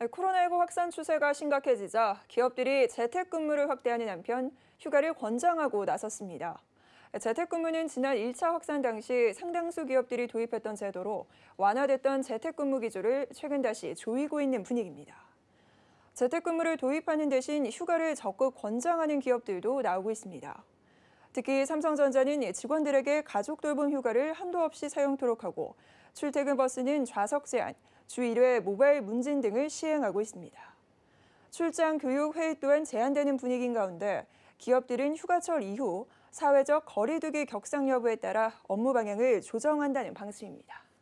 아, 코로나19 확산 추세가 심각해지자 기업들이 재택근무를 확대하는 한편 휴가를 권장하고 나섰습니다. 재택근무는 지난 1차 확산 당시 상당수 기업들이 도입했던 제도로 완화됐던 재택근무 기조를 최근 다시 조이고 있는 분위기입니다. 재택근무를 도입하는 대신 휴가를 적극 권장하는 기업들도 나오고 있습니다. 특히 삼성전자는 직원들에게 가족 돌봄 휴가를 한도 없이 사용토록 하고 출퇴근 버스는 좌석 제한, 주 1회 모바일 문진 등을 시행하고 있습니다. 출장 교육 회의 또한 제한되는 분위기인 가운데 기업들은 휴가철 이후 사회적 거리두기 격상 여부에 따라 업무 방향을 조정한다는 방침입니다.